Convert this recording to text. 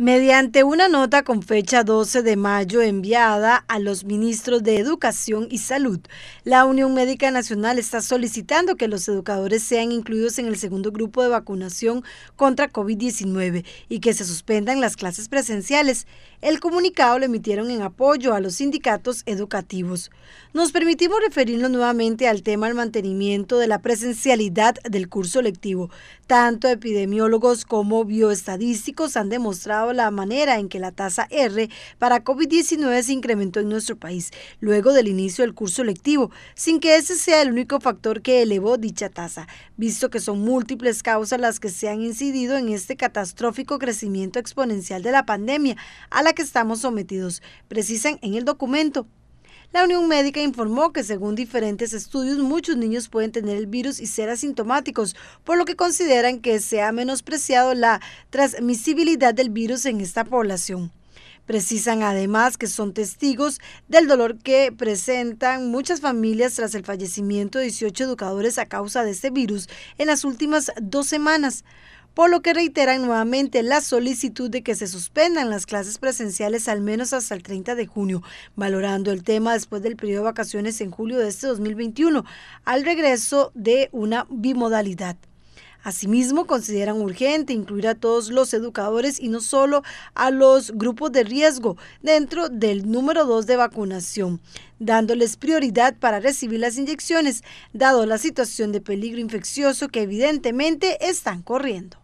Mediante una nota con fecha 12 de mayo enviada a los ministros de Educación y Salud, la Unión Médica Nacional está solicitando que los educadores sean incluidos en el segundo grupo de vacunación contra COVID-19 y que se suspendan las clases presenciales. El comunicado lo emitieron en apoyo a los sindicatos educativos. Nos permitimos referirnos nuevamente al tema del mantenimiento de la presencialidad del curso lectivo. Tanto epidemiólogos como bioestadísticos han demostrado la manera en que la tasa R para COVID-19 se incrementó en nuestro país luego del inicio del curso lectivo, sin que ese sea el único factor que elevó dicha tasa, visto que son múltiples causas las que se han incidido en este catastrófico crecimiento exponencial de la pandemia a la que estamos sometidos, precisan en el documento. La Unión Médica informó que según diferentes estudios muchos niños pueden tener el virus y ser asintomáticos, por lo que consideran que se ha menospreciado la transmisibilidad del virus en esta población. Precisan además que son testigos del dolor que presentan muchas familias tras el fallecimiento de 18 educadores a causa de este virus en las últimas dos semanas por lo que reiteran nuevamente la solicitud de que se suspendan las clases presenciales al menos hasta el 30 de junio, valorando el tema después del periodo de vacaciones en julio de este 2021, al regreso de una bimodalidad. Asimismo, consideran urgente incluir a todos los educadores y no solo a los grupos de riesgo dentro del número 2 de vacunación, dándoles prioridad para recibir las inyecciones, dado la situación de peligro infeccioso que evidentemente están corriendo.